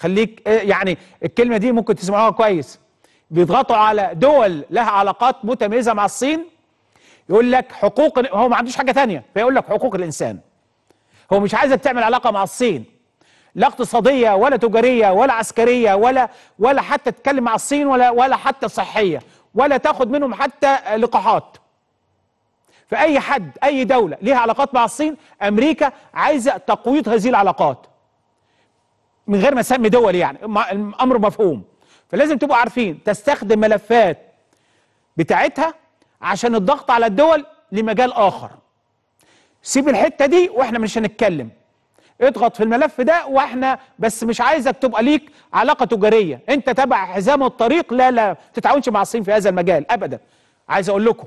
خليك آه، يعني الكلمه دي ممكن تسمعوها كويس بيضغطوا على دول لها علاقات متميزه مع الصين يقول لك حقوق هو ما عندوش حاجه ثانيه فيقول لك حقوق الانسان هو مش عايزك تعمل علاقه مع الصين لا اقتصاديه ولا تجاريه ولا عسكريه ولا ولا حتى تتكلم مع الصين ولا ولا حتى صحيه ولا تاخد منهم حتى لقاحات فاي حد اي دوله ليها علاقات مع الصين امريكا عايزه تقويض هذه العلاقات من غير ما اسمي دول يعني الامر مفهوم فلازم تبقوا عارفين تستخدم ملفات بتاعتها عشان الضغط على الدول لمجال اخر سيب الحته دي واحنا مش هنتكلم اضغط في الملف ده واحنا بس مش عايزك تبقى ليك علاقه تجاريه انت تبع حزام الطريق لا لا تتعاونش مع الصين في هذا المجال ابدا عايز اقول لكم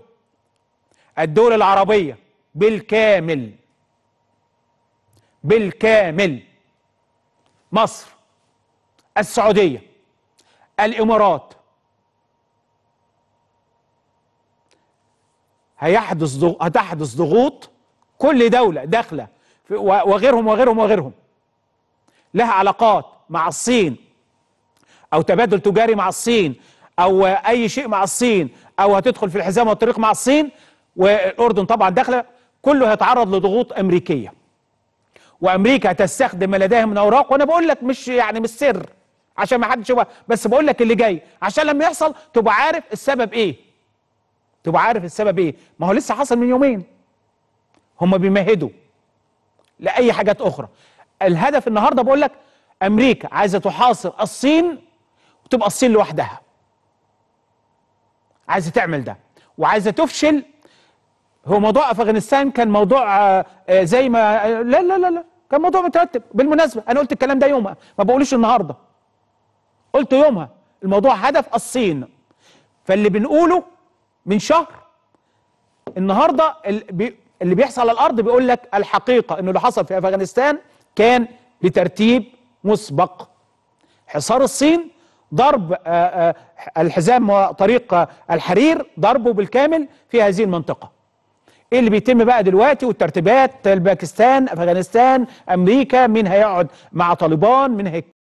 الدول العربيه بالكامل بالكامل مصر السعودية الإمارات هيحدث ضغ... هتحدث ضغوط كل دولة داخلة وغيرهم وغيرهم وغيرهم لها علاقات مع الصين أو تبادل تجاري مع الصين أو أي شيء مع الصين أو هتدخل في الحزام والطريق مع الصين والأردن طبعا داخلة كله هيتعرض لضغوط أمريكية وامريكا تستخدم ما لديها من اوراق وانا بقول لك مش يعني مش سر عشان ما حدش يبقى بس بقول لك اللي جاي عشان لما يحصل تبقى عارف السبب ايه تبقى عارف السبب ايه ما هو لسه حصل من يومين هم بيمهدوا لاي حاجات اخرى الهدف النهارده بقول لك امريكا عايزه تحاصر الصين وتبقى الصين لوحدها عايزه تعمل ده وعايزه تفشل هو موضوع افغانستان كان موضوع آه، آه، زي ما آه، لا لا لا لا كان موضوع مترتب بالمناسبه انا قلت الكلام ده يومها ما بقولوش النهارده قلت يومها الموضوع هدف الصين فاللي بنقوله من شهر النهارده اللي بيحصل على الارض بيقول لك الحقيقه انه اللي حصل في افغانستان كان بترتيب مسبق حصار الصين ضرب آه، آه، الحزام وطريق الحرير ضربه بالكامل في هذه المنطقه ايه اللي بيتم بقى دلوقتي والترتيبات طيب، باكستان افغانستان امريكا مين هيقعد مع طالبان مين هيك